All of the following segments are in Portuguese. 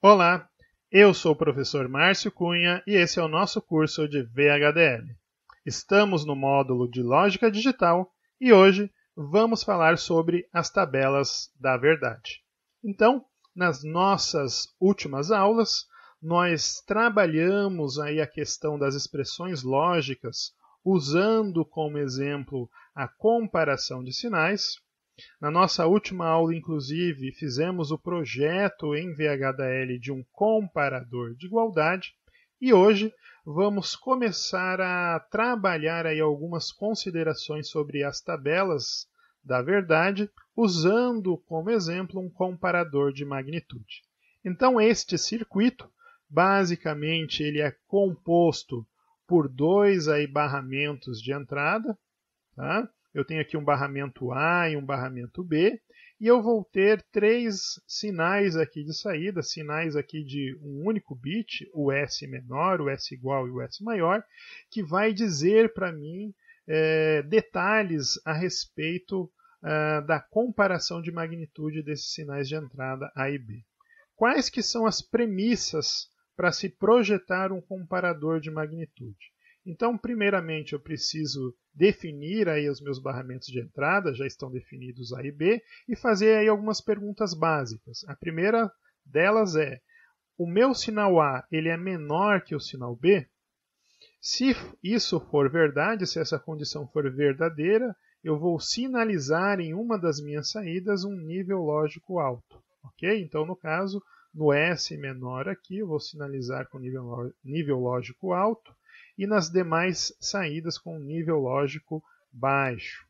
Olá, eu sou o professor Márcio Cunha e esse é o nosso curso de VHDL. Estamos no módulo de Lógica Digital e hoje vamos falar sobre as tabelas da verdade. Então, nas nossas últimas aulas, nós trabalhamos aí a questão das expressões lógicas, usando como exemplo a comparação de sinais, na nossa última aula, inclusive, fizemos o projeto em VHDL de um comparador de igualdade e hoje vamos começar a trabalhar aí algumas considerações sobre as tabelas da verdade, usando como exemplo um comparador de magnitude. Então, este circuito, basicamente, ele é composto por dois aí barramentos de entrada, tá? eu tenho aqui um barramento A e um barramento B, e eu vou ter três sinais aqui de saída, sinais aqui de um único bit, o S menor, o S igual e o S maior, que vai dizer para mim é, detalhes a respeito é, da comparação de magnitude desses sinais de entrada A e B. Quais que são as premissas para se projetar um comparador de magnitude? Então, primeiramente, eu preciso definir aí os meus barramentos de entrada, já estão definidos A e B, e fazer aí algumas perguntas básicas. A primeira delas é: o meu sinal A ele é menor que o sinal B? Se isso for verdade, se essa condição for verdadeira, eu vou sinalizar em uma das minhas saídas um nível lógico alto. Ok? Então, no caso, no S menor aqui, eu vou sinalizar com nível, nível lógico alto e nas demais saídas com nível lógico baixo.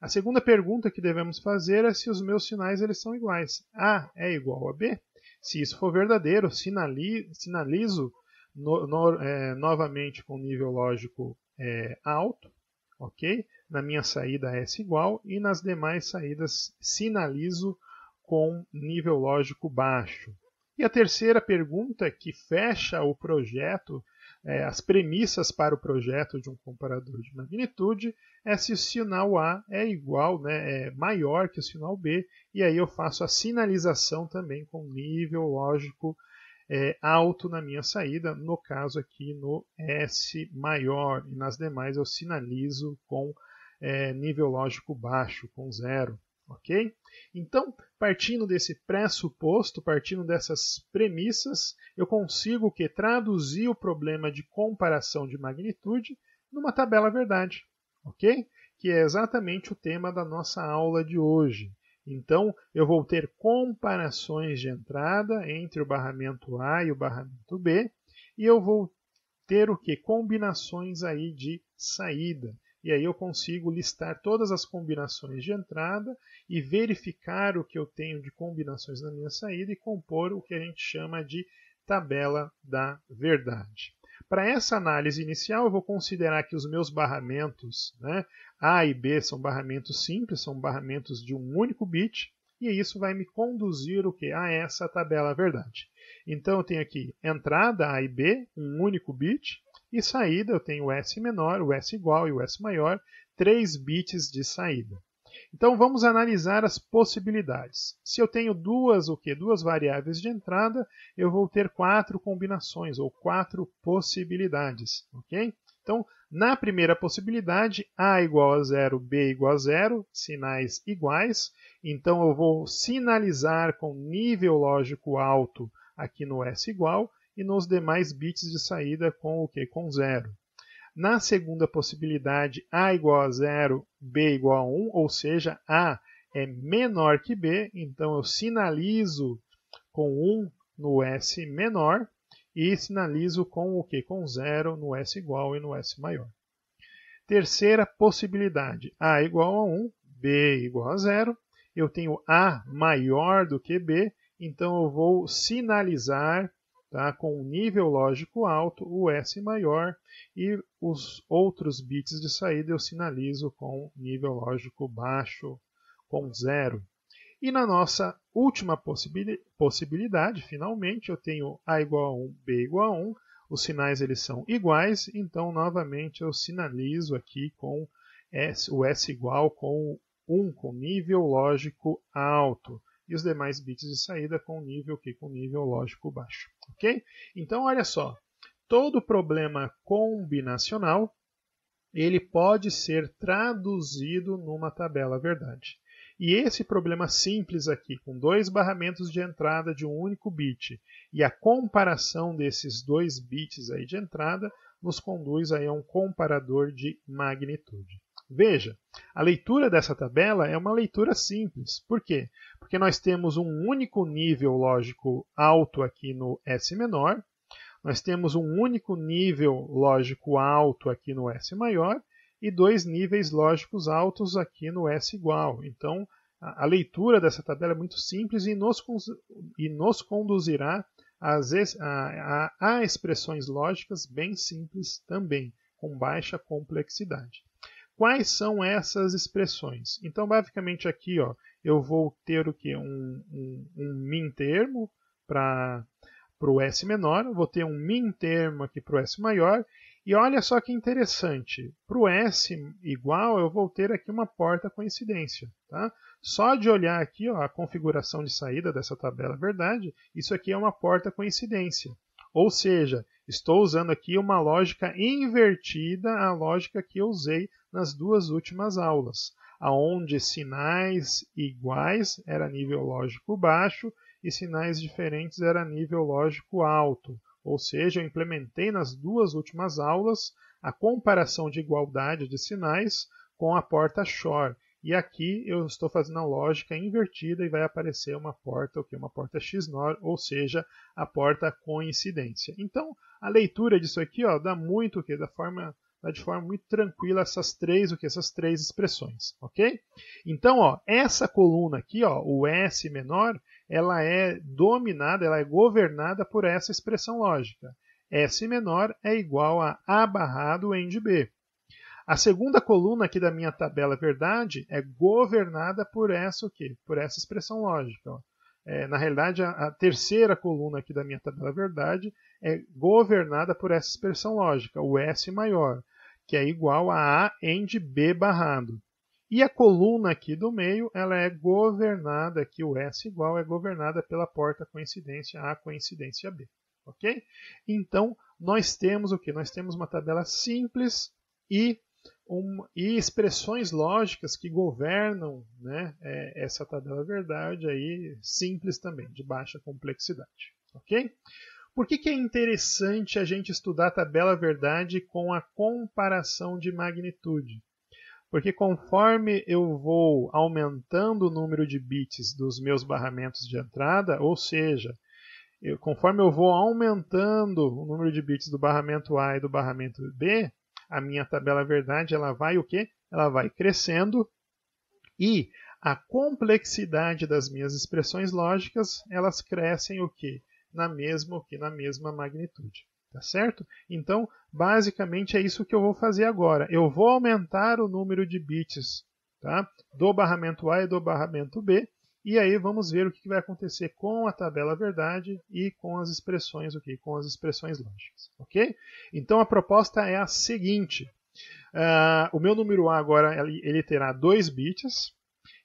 A segunda pergunta que devemos fazer é se os meus sinais eles são iguais. A é igual a B? Se isso for verdadeiro, sinali sinalizo no, no, é, novamente com nível lógico é, alto, ok? Na minha saída é S igual e nas demais saídas sinalizo com nível lógico baixo. E a terceira pergunta que fecha o projeto é, as premissas para o projeto de um comparador de magnitude é se o sinal A é igual, né, é maior que o sinal B, e aí eu faço a sinalização também com nível lógico é, alto na minha saída, no caso aqui no S maior, e nas demais eu sinalizo com é, nível lógico baixo, com zero ok? Então, partindo desse pressuposto, partindo dessas premissas, eu consigo que traduzir o problema de comparação de magnitude numa tabela verdade, ok? Que é exatamente o tema da nossa aula de hoje. Então, eu vou ter comparações de entrada entre o barramento A e o barramento B, e eu vou ter o que combinações aí de saída e aí eu consigo listar todas as combinações de entrada e verificar o que eu tenho de combinações na minha saída e compor o que a gente chama de tabela da verdade. Para essa análise inicial, eu vou considerar que os meus barramentos né, A e B são barramentos simples, são barramentos de um único bit, e isso vai me conduzir o que a essa tabela verdade. Então eu tenho aqui entrada A e B, um único bit, e saída eu tenho o S menor, o S igual e o S maior, 3 bits de saída. Então vamos analisar as possibilidades. Se eu tenho duas o que duas variáveis de entrada, eu vou ter quatro combinações ou quatro possibilidades, ok? Então na primeira possibilidade a igual a zero, b igual a zero, sinais iguais. Então eu vou sinalizar com nível lógico alto aqui no s igual e nos demais bits de saída com o que? Com zero. Na segunda possibilidade, A igual a zero, B igual a 1, ou seja, A é menor que B, então eu sinalizo com 1 no S menor e sinalizo com o que? Com zero no S igual e no S maior. Terceira possibilidade, A igual a 1, B igual a zero, eu tenho A maior do que B, então eu vou sinalizar Tá? Com um nível lógico alto, o S maior e os outros bits de saída eu sinalizo com nível lógico baixo, com zero. E na nossa última possibilidade, finalmente, eu tenho A igual a 1, B igual a 1, os sinais eles são iguais, então novamente eu sinalizo aqui com S, o S igual com 1, com nível lógico alto e os demais bits de saída com nível que com nível lógico baixo, ok? Então olha só, todo problema combinacional ele pode ser traduzido numa tabela verdade. E esse problema simples aqui, com dois barramentos de entrada de um único bit e a comparação desses dois bits aí de entrada, nos conduz aí a um comparador de magnitude. Veja, a leitura dessa tabela é uma leitura simples. Por quê? porque nós temos um único nível lógico alto aqui no S menor, nós temos um único nível lógico alto aqui no S maior e dois níveis lógicos altos aqui no S igual. Então, a leitura dessa tabela é muito simples e nos, e nos conduzirá às, a, a, a expressões lógicas bem simples também, com baixa complexidade. Quais são essas expressões? Então, basicamente aqui, ó, eu vou ter o que? Um, um, um min termo para o S menor, vou ter um min termo aqui para o S maior, e olha só que interessante, para o S igual eu vou ter aqui uma porta coincidência. Tá? Só de olhar aqui ó, a configuração de saída dessa tabela verdade, isso aqui é uma porta coincidência. Ou seja, estou usando aqui uma lógica invertida à lógica que eu usei nas duas últimas aulas aonde sinais iguais era nível lógico baixo e sinais diferentes era nível lógico alto. Ou seja, eu implementei nas duas últimas aulas a comparação de igualdade de sinais com a porta Shor. E aqui eu estou fazendo a lógica invertida e vai aparecer uma porta, o que uma porta XNOR, ou seja, a porta coincidência. Então, a leitura disso aqui ó, dá muito o que da forma Tá? de forma muito tranquila essas três, o que essas três expressões, ok? Então, ó, essa coluna aqui, ó, o S menor, ela é dominada, ela é governada por essa expressão lógica. S menor é igual a A barrado em de B. A segunda coluna aqui da minha tabela verdade é governada por essa o quê? Por essa expressão lógica. Ó. É, na realidade, a, a, terceira coluna aqui da minha tabela verdade é governada por essa expressão lógica, o S maior que é igual a A end B barrado. E a coluna aqui do meio, ela é governada, aqui o S igual é governada pela porta coincidência A coincidência B. Ok? Então, nós temos o que? Nós temos uma tabela simples e, um, e expressões lógicas que governam né, é, essa tabela verdade aí, simples também, de baixa complexidade. Ok? Por que, que é interessante a gente estudar a tabela verdade com a comparação de magnitude? Porque conforme eu vou aumentando o número de bits dos meus barramentos de entrada, ou seja, eu, conforme eu vou aumentando o número de bits do barramento A e do barramento B, a minha tabela verdade ela vai o quê? Ela vai crescendo e a complexidade das minhas expressões lógicas elas crescem o quê? na mesma ou que na mesma magnitude. Tá certo? Então, basicamente é isso que eu vou fazer agora. Eu vou aumentar o número de bits tá? do barramento A e do barramento B, e aí vamos ver o que vai acontecer com a tabela verdade e com as expressões, okay? com as expressões lógicas, ok? Então a proposta é a seguinte: uh, o meu número A agora ele terá 2 bits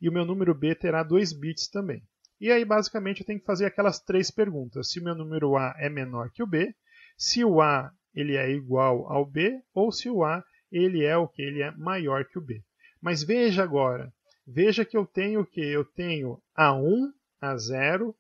e o meu número B terá 2 bits também. E aí, basicamente, eu tenho que fazer aquelas três perguntas: se o meu número A é menor que o B, se o A ele é igual ao B, ou se o A ele é o que? Ele é maior que o B. Mas veja agora, veja que eu tenho o que? Eu tenho A1, A0,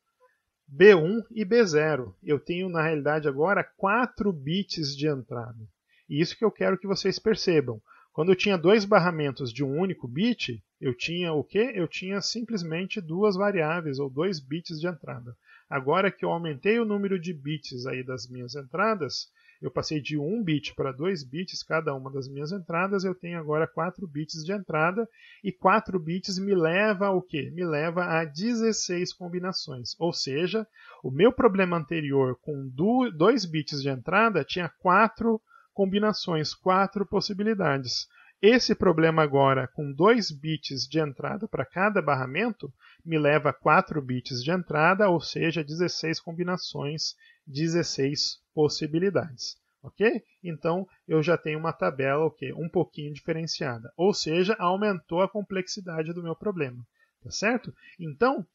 B1 e B0. Eu tenho, na realidade, agora 4 bits de entrada. E isso que eu quero que vocês percebam. Quando eu tinha dois barramentos de um único bit, eu tinha o quê? Eu tinha simplesmente duas variáveis ou dois bits de entrada. Agora que eu aumentei o número de bits aí das minhas entradas, eu passei de 1 bit para 2 bits cada uma das minhas entradas, eu tenho agora 4 bits de entrada, e 4 bits me leva ao quê? Me leva a 16 combinações. Ou seja, o meu problema anterior com 2 bits de entrada tinha 4 combinações, quatro possibilidades. Esse problema agora, com 2 bits de entrada para cada barramento, me leva a 4 bits de entrada, ou seja, 16 combinações, 16 possibilidades. Ok? Então, eu já tenho uma tabela okay, um pouquinho diferenciada. Ou seja, aumentou a complexidade do meu problema. Tá certo? Então,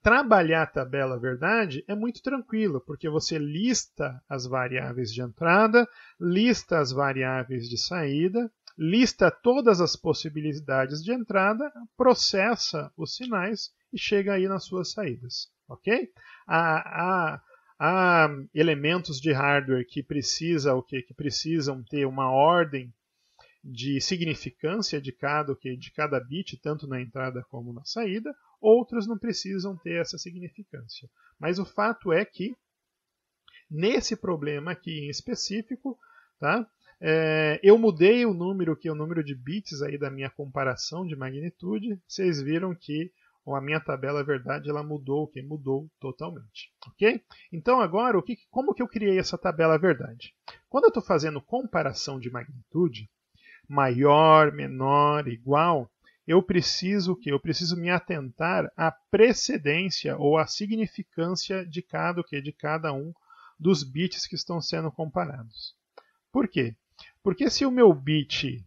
Trabalhar a tabela verdade é muito tranquilo, porque você lista as variáveis de entrada, lista as variáveis de saída, lista todas as possibilidades de entrada, processa os sinais e chega aí nas suas saídas. Ok? A, há elementos de hardware que precisa o que que precisam ter uma ordem de significância de cada, de cada bit, tanto na entrada como na saída, outros não precisam ter essa significância. Mas o fato é que, nesse problema aqui em específico, tá, é, eu mudei o número, que é o número de bits aí da minha comparação de magnitude. Vocês viram que a minha tabela verdade ela mudou, que mudou totalmente, ok? Então agora o que, como que eu criei essa tabela verdade? Quando eu estou fazendo comparação de magnitude, maior, menor, igual, eu preciso que eu preciso me atentar à precedência ou à significância de cada o que de cada um dos bits que estão sendo comparados. Por quê? Porque se o meu bit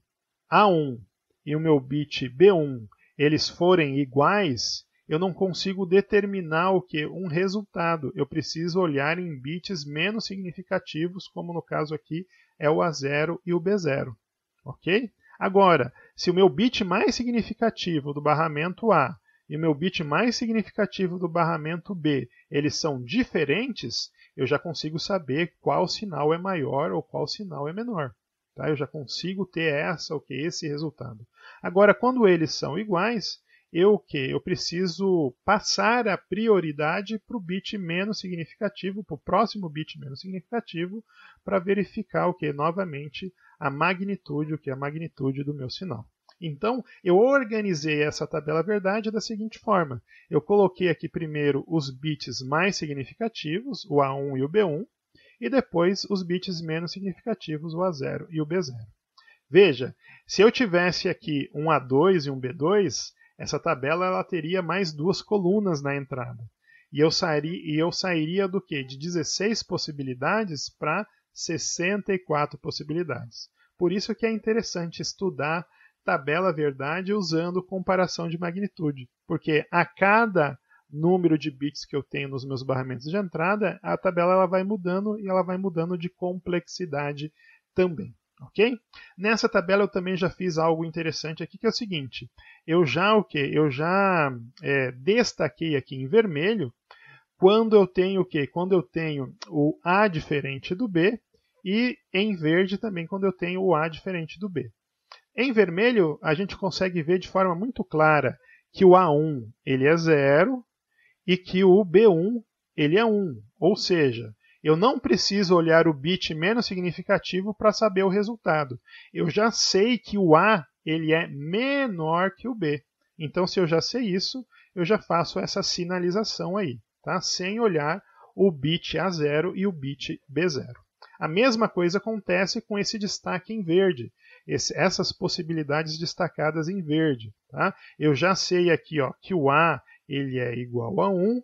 A1 e o meu bit B1 eles forem iguais, eu não consigo determinar o que um resultado. Eu preciso olhar em bits menos significativos, como no caso aqui é o A0 e o B0 ok? Agora, se o meu bit mais significativo do barramento A e o meu bit mais significativo do barramento B, eles são diferentes, eu já consigo saber qual sinal é maior ou qual sinal é menor. Tá? Eu já consigo ter essa okay, que esse resultado. Agora, quando eles são iguais, eu que eu preciso passar a prioridade para o bit menos significativo, para o próximo bit menos significativo, para verificar o que novamente a magnitude, o que é a magnitude do meu sinal. Então, eu organizei essa tabela verdade da seguinte forma. Eu coloquei aqui primeiro os bits mais significativos, o A1 e o B1, e depois os bits menos significativos, o A0 e o B0. Veja, se eu tivesse aqui um A2 e um B2, essa tabela ela teria mais duas colunas na entrada. E eu, sairia, e eu sairia do que? De 16 possibilidades para 64 possibilidades. Por isso que é interessante estudar tabela verdade usando comparação de magnitude, porque a cada número de bits que eu tenho nos meus barramentos de entrada, a tabela ela vai mudando e ela vai mudando de complexidade também. Ok? Nessa tabela eu também já fiz algo interessante aqui que é o seguinte: eu já o que? Eu já é, destaquei aqui em vermelho quando eu tenho o quê? Quando eu tenho o A diferente do B e em verde também quando eu tenho o A diferente do B. Em vermelho, a gente consegue ver de forma muito clara que o A1 ele é zero e que o B1 ele é 1, ou seja, eu não preciso olhar o bit menos significativo para saber o resultado. Eu já sei que o A ele é menor que o B. Então, se eu já sei isso, eu já faço essa sinalização aí tá? sem olhar o bit A0 e o bit B0. A mesma coisa acontece com esse destaque em verde, esse, essas possibilidades destacadas em verde. Tá? Eu já sei aqui ó, que o A ele é igual a 1,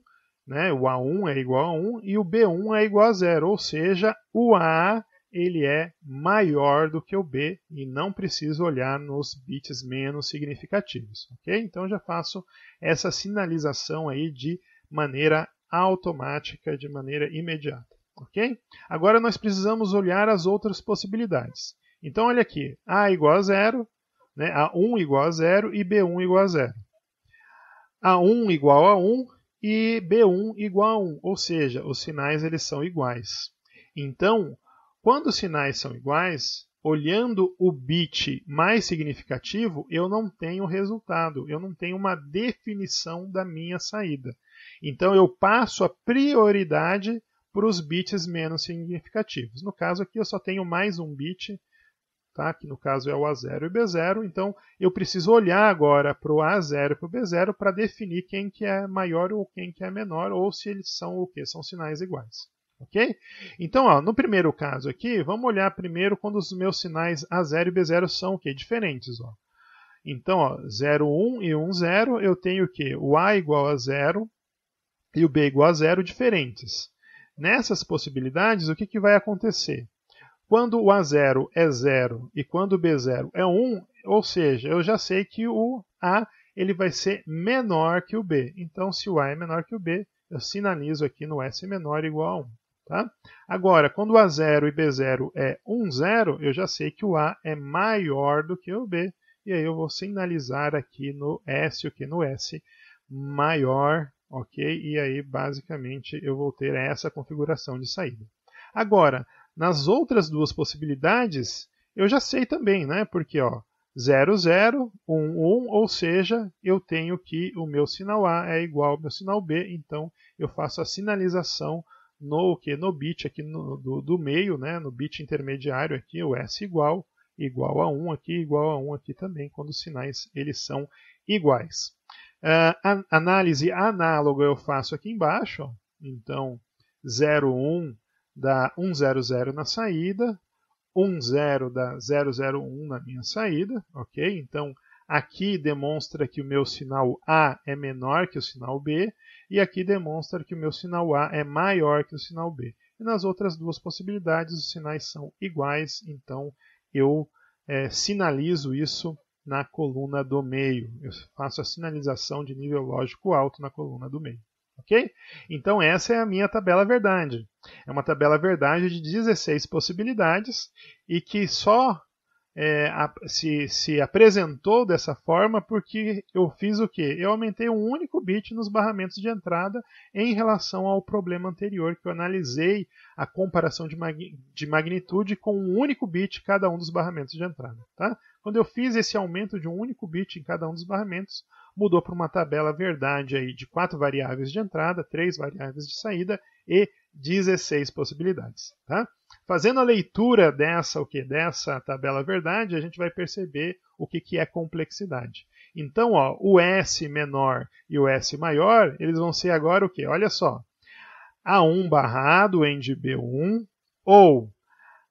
né? o A1 é igual a 1 e o B1 é igual a 0, ou seja, o A ele é maior do que o B e não preciso olhar nos bits menos significativos. Okay? Então já faço essa sinalização aí de maneira automática, de maneira imediata. Ok? Agora nós precisamos olhar as outras possibilidades. Então, olha aqui, A igual a zero, né? A1 igual a zero e B1 igual a zero. A1 igual a 1 e B1 igual a 1, ou seja, os sinais eles são iguais. Então, quando os sinais são iguais, olhando o bit mais significativo, eu não tenho resultado, eu não tenho uma definição da minha saída. Então eu passo a prioridade para os bits menos significativos. No caso aqui eu só tenho mais um bit, tá? que no caso é o A0 e o B0, então eu preciso olhar agora para o A0 e para o B0 para definir quem que é maior ou quem que é menor, ou se eles são o que? São sinais iguais. Ok? Então, ó, no primeiro caso aqui, vamos olhar primeiro quando os meus sinais A0 e B0 são o quê? Diferentes. Ó. Então, ó, 0, 1 e 1, 0, eu tenho o quê? O A igual a 0, e o b igual a zero diferentes. Nessas possibilidades, o que, que vai acontecer? Quando o a zero é zero e quando o b zero é 1, um, ou seja, eu já sei que o A ele vai ser menor que o B. Então, se o A é menor que o B, eu sinalizo aqui no S menor igual a 1. Tá? Agora, quando o a zero e b zero é 1, zero eu já sei que o A é maior do que o B. E aí eu vou sinalizar aqui no S, o que no S maior ok? E aí, basicamente, eu vou ter essa configuração de saída. Agora, nas outras duas possibilidades, eu já sei também, né? Porque, ó, 0, 0, 1, 1, ou seja, eu tenho que o meu sinal A é igual ao meu sinal B, então eu faço a sinalização no que no bit aqui no, do, do, meio, né, no bit intermediário aqui, o S igual, igual a 1 aqui, igual a 1 aqui também, quando os sinais eles são iguais. Uh, análise análoga eu faço aqui embaixo, ó. então 01 dá 100 na saída, 10 dá 001 na minha saída, ok? Então aqui demonstra que o meu sinal A é menor que o sinal B, e aqui demonstra que o meu sinal A é maior que o sinal B. E nas outras duas possibilidades os sinais são iguais, então eu é, sinalizo isso na coluna do meio. Eu faço a sinalização de nível lógico alto na coluna do meio. Ok? Então, essa é a minha tabela verdade. É uma tabela verdade de 16 possibilidades e que só é, a, se, se apresentou dessa forma porque eu fiz o que? Eu aumentei um único bit nos barramentos de entrada em relação ao problema anterior, que eu analisei a comparação de, mag, de magnitude com um único bit cada um dos barramentos de entrada. Tá? Quando eu fiz esse aumento de um único bit em cada um dos barramentos, mudou para uma tabela verdade aí de quatro variáveis de entrada, três variáveis de saída e 16 possibilidades. Tá? Fazendo a leitura dessa, o que dessa tabela verdade, a gente vai perceber o que, que é complexidade. Então, ó, o S menor e o S maior, eles vão ser agora o quê? Olha só. A1 barrado end B1 ou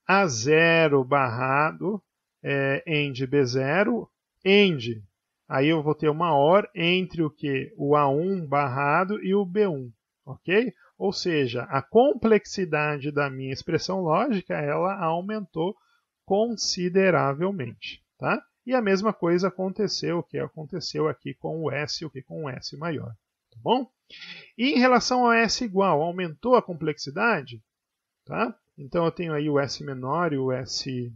A0 barrado é, B0 end. Aí eu vou ter uma OR entre o que? O A1 barrado e o B1, ok? Ou seja, a complexidade da minha expressão lógica ela aumentou consideravelmente, tá? E a mesma coisa aconteceu, o que aconteceu aqui com o S, o que com o S maior, tá bom? E em relação ao S igual, aumentou a complexidade, tá? Então eu tenho aí o S menor e o S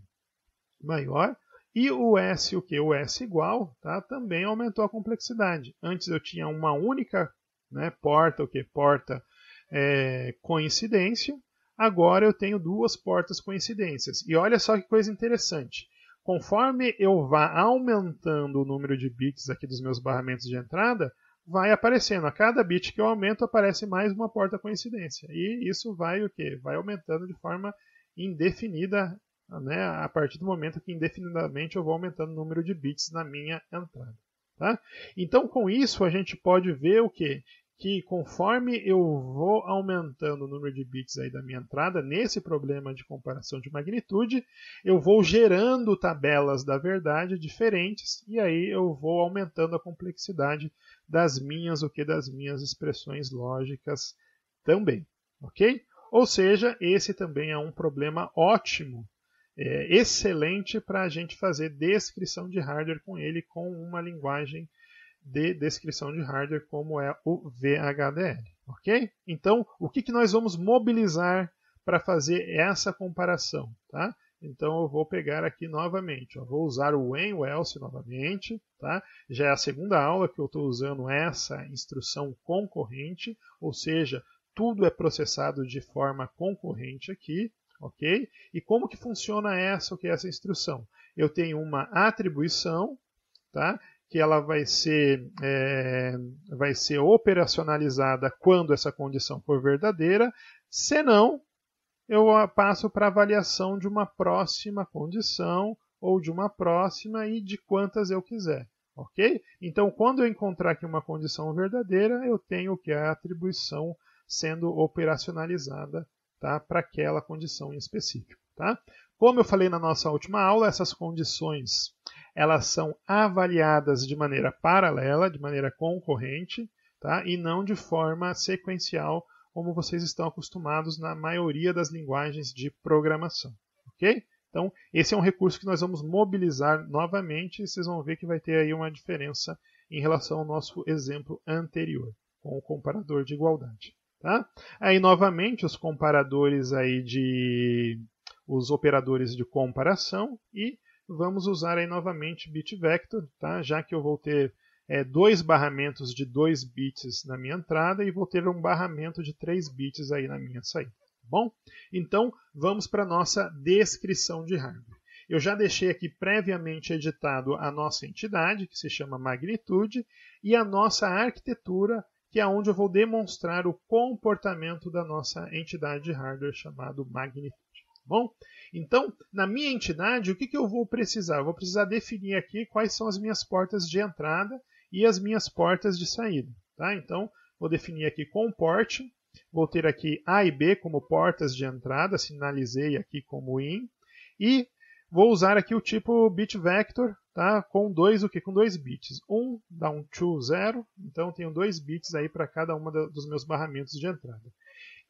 maior, e o S, o que? O S igual, tá? Também aumentou a complexidade. Antes eu tinha uma única né, porta, o que? Porta é, coincidência, agora eu tenho duas portas coincidências. E olha só que coisa interessante. Conforme eu vá aumentando o número de bits aqui dos meus barramentos de entrada, vai aparecendo. A cada bit que eu aumento, aparece mais uma porta coincidência. E isso vai o quê? Vai aumentando de forma indefinida, né? A partir do momento que indefinidamente eu vou aumentando o número de bits na minha entrada. Tá? Então, com isso, a gente pode ver o que? que conforme eu vou aumentando o número de bits aí da minha entrada, nesse problema de comparação de magnitude, eu vou gerando tabelas da verdade diferentes e aí eu vou aumentando a complexidade das minhas, o que das minhas expressões lógicas também, ok? Ou seja, esse também é um problema ótimo, é, excelente para a gente fazer descrição de hardware com ele com uma linguagem de descrição de hardware, como é o VHDL. Ok? Então, o que, que nós vamos mobilizar para fazer essa comparação? Tá? Então eu vou pegar aqui novamente, ó, vou usar o Wayne o novamente, tá? Já é a segunda aula que eu estou usando essa instrução concorrente, ou seja, tudo é processado de forma concorrente aqui, ok? E como que funciona essa, o que é essa instrução? Eu tenho uma atribuição, tá? que ela vai ser, é, vai ser operacionalizada quando essa condição for verdadeira, senão eu passo para avaliação de uma próxima condição ou de uma próxima e de quantas eu quiser. Ok? Então, quando eu encontrar aqui uma condição verdadeira, eu tenho que a atribuição sendo operacionalizada tá? para aquela condição em específico. Tá? Como eu falei na nossa última aula, essas condições elas são avaliadas de maneira paralela, de maneira concorrente, tá? e não de forma sequencial, como vocês estão acostumados na maioria das linguagens de programação. Ok? Então, esse é um recurso que nós vamos mobilizar novamente, e vocês vão ver que vai ter aí uma diferença em relação ao nosso exemplo anterior, com o comparador de igualdade. Tá? Aí, novamente, os comparadores aí de... os operadores de comparação e vamos usar aí novamente bit vector, tá? já que eu vou ter é, dois barramentos de 2 bits na minha entrada e vou ter um barramento de 3 bits aí na minha saída. Tá bom, então vamos para a nossa descrição de hardware. Eu já deixei aqui previamente editado a nossa entidade, que se chama magnitude, e a nossa arquitetura, que é onde eu vou demonstrar o comportamento da nossa entidade de hardware chamado magnitude bom? Então, na minha entidade, o que, que eu vou precisar? Eu vou precisar definir aqui quais são as minhas portas de entrada e as minhas portas de saída. Tá? Então, vou definir aqui com port, vou ter aqui A e B como portas de entrada, sinalizei aqui como IN, e vou usar aqui o tipo bit vector, tá? com dois o que? Com dois bits. Um dá um to zero, então tenho dois bits aí para cada uma dos meus barramentos de entrada.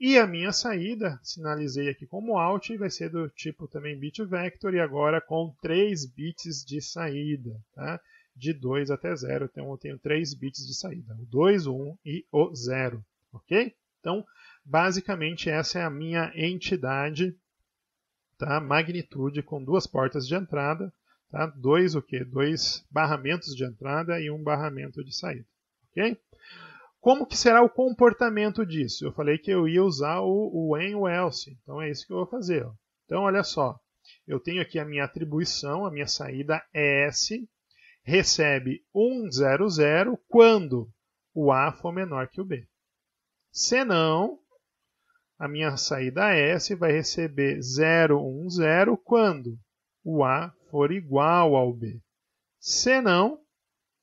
E a minha saída, sinalizei aqui como out, vai ser do tipo também bit vector e agora com 3 bits de saída. Tá? De 2 até 0, então eu tenho 3 bits de saída, o 2, o 1 e o 0. Ok? Então, basicamente, essa é a minha entidade, tá? magnitude com duas portas de entrada, tá? dois o quê? Dois barramentos de entrada e um barramento de saída. ok? Como que será o comportamento disso? Eu falei que eu ia usar o, o when o else, então é isso que eu vou fazer. Ó. Então, olha só, eu tenho aqui a minha atribuição, a minha saída é S, recebe 100 quando o A for menor que o B. Senão, a minha saída é S vai receber 010 quando o A for igual ao B. Senão,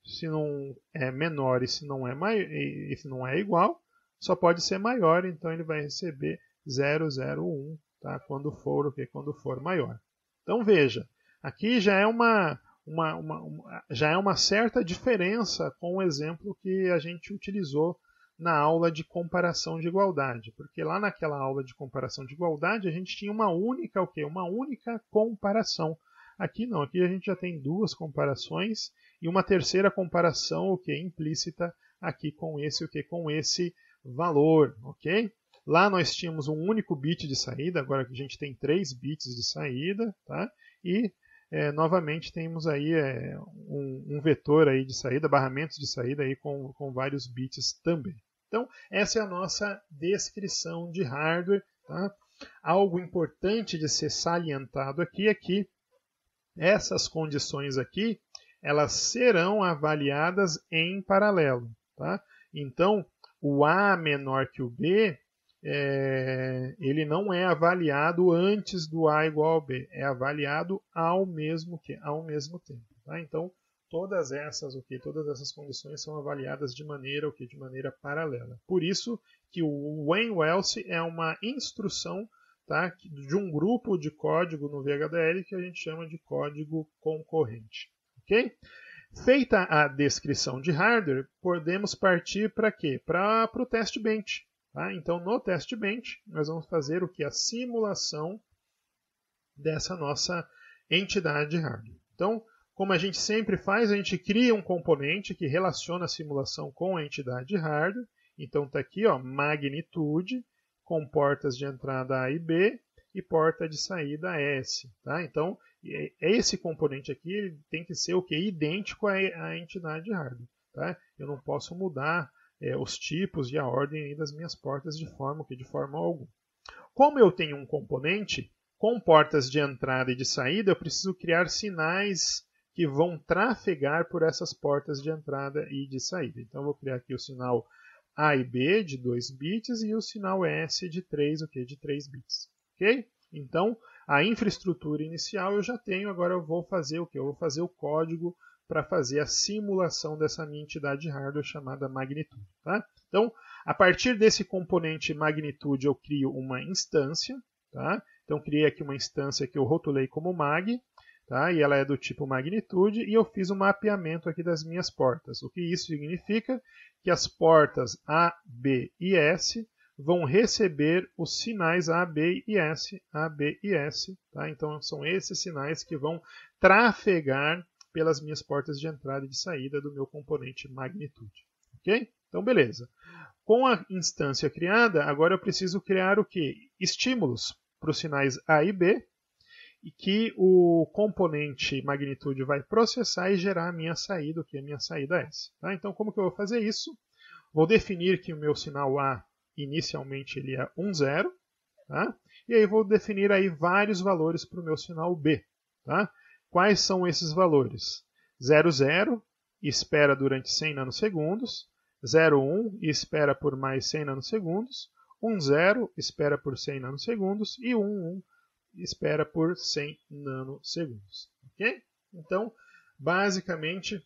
se não é menor e se não é, maior, e se não é igual, só pode ser maior, então ele vai receber 001 tá? quando for o que? Quando for maior. Então veja, aqui já é uma, uma, uma, uma já é uma certa diferença com o exemplo que a gente utilizou na aula de comparação de igualdade, porque lá naquela aula de comparação de igualdade a gente tinha uma única o quê? Uma única comparação. Aqui não, aqui a gente já tem duas comparações e uma terceira comparação, o que é implícita aqui com esse, o que é com esse valor, ok? Lá nós tínhamos um único bit de saída, agora a gente tem três bits de saída, tá? E é, novamente temos aí é, um, um, vetor aí de saída, barramentos de saída aí com, com vários bits também. Então, essa é a nossa descrição de hardware. Tá? Algo importante de ser salientado aqui é que essas condições aqui elas serão avaliadas em paralelo. Tá? Então, o A menor que o B, é, ele não é avaliado antes do A igual ao B, é avaliado ao mesmo, que, ao mesmo tempo. Tá? Então, todas essas o que todas essas condições são avaliadas de maneira o que de maneira paralela por isso que o when Wells é uma instrução tá de um grupo de código no VHDL que a gente chama de código concorrente ok? Feita a descrição de hardware, podemos partir para quê? Para o teste bench. Tá? Então, no teste bench, nós vamos fazer o que? A simulação dessa nossa entidade hardware. Então, como a gente sempre faz, a gente cria um componente que relaciona a simulação com a entidade hardware. Então está aqui, ó, magnitude, com portas de entrada A e B e porta de saída S. Tá? Então, é, é esse componente aqui tem que ser o que idêntico à entidade hardware. Tá? Eu não posso mudar é, os tipos e a ordem das minhas portas de forma que de forma alguma. Como eu tenho um componente com portas de entrada e de saída, eu preciso criar sinais que vão trafegar por essas portas de entrada e de saída. Então, eu vou criar aqui o sinal A e B de 2 bits e o sinal S de 3, o que? De 3 bits. Ok? Então, a infraestrutura inicial eu já tenho, agora eu vou fazer o que? Eu vou fazer o código para fazer a simulação dessa minha entidade hardware chamada magnitude. Tá? Então, a partir desse componente magnitude, eu crio uma instância. Tá? Então, criei aqui uma instância que eu rotulei como mag, tá? e ela é do tipo magnitude, e eu fiz um mapeamento aqui das minhas portas. O que isso significa? Que as portas A, B e S vão receber os sinais A, B e S, A, B e S, tá? Então são esses sinais que vão trafegar pelas minhas portas de entrada e de saída do meu componente magnitude, ok? Então beleza. Com a instância criada, agora eu preciso criar o que? Estímulos para os sinais A e B, e que o componente magnitude vai processar e gerar a minha saída, o que é a minha saída é S. Tá? Então, como que eu vou fazer isso? Vou definir que o meu sinal A inicialmente ele é 1, 0, tá? e aí vou definir aí vários valores para o meu sinal B. Tá? Quais são esses valores? 0, 0, espera durante 100 nanosegundos, 0, 1, espera por mais 100 nanosegundos, 1, 0, espera por 100 nanosegundos, e 1, 1, espera por 100 nanosegundos. Ok? Então, basicamente,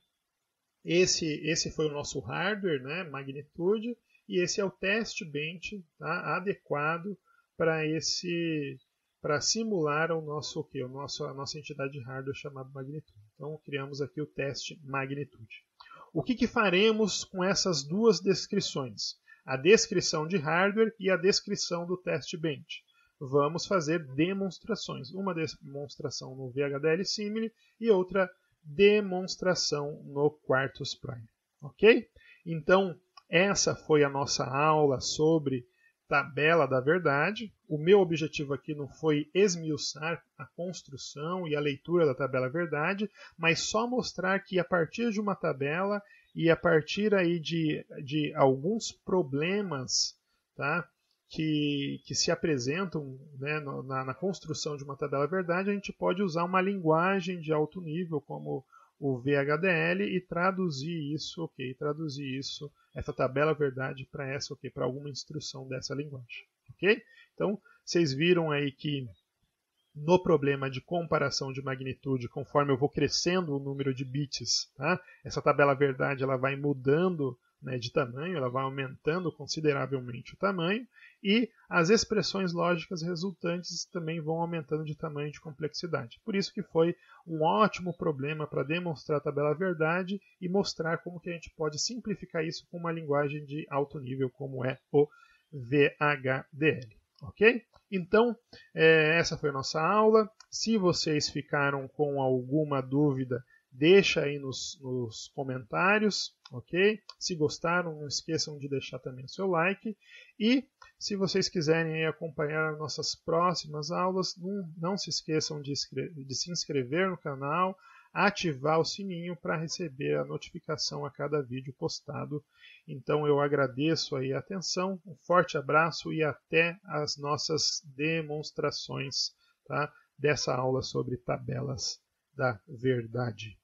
esse, esse foi o nosso hardware, né, magnitude, e esse é o teste bench tá, adequado para esse para simular o nosso o que o nosso a nossa entidade de hardware chamada magnitude. Então criamos aqui o teste magnitude. O que, que faremos com essas duas descrições? A descrição de hardware e a descrição do teste bench. Vamos fazer demonstrações, uma demonstração no VHDL Simile e outra demonstração no Quartus Prime, ok? Então essa foi a nossa aula sobre tabela da verdade. O meu objetivo aqui não foi esmiuçar a construção e a leitura da tabela verdade, mas só mostrar que a partir de uma tabela e a partir aí de, de alguns problemas tá, que, que se apresentam né, na, na construção de uma tabela verdade, a gente pode usar uma linguagem de alto nível, como o VHDL e traduzir isso, ok, traduzir isso, essa tabela verdade para essa, ok, para alguma instrução dessa linguagem, ok? Então, vocês viram aí que no problema de comparação de magnitude, conforme eu vou crescendo o número de bits, tá? essa tabela verdade ela vai mudando né, de tamanho, ela vai aumentando consideravelmente o tamanho, e as expressões lógicas resultantes também vão aumentando de tamanho e de complexidade. Por isso que foi um ótimo problema para demonstrar a tabela verdade e mostrar como que a gente pode simplificar isso com uma linguagem de alto nível como é o VHDL. Ok? Então, é, essa foi a nossa aula. Se vocês ficaram com alguma dúvida, deixa aí nos, nos comentários, ok? Se gostaram, não esqueçam de deixar também o seu like. E se vocês quiserem acompanhar nossas próximas aulas, não, não se esqueçam de, de se inscrever no canal, ativar o sininho para receber a notificação a cada vídeo postado. Então eu agradeço aí a atenção, um forte abraço e até as nossas demonstrações tá? dessa aula sobre tabelas da verdade.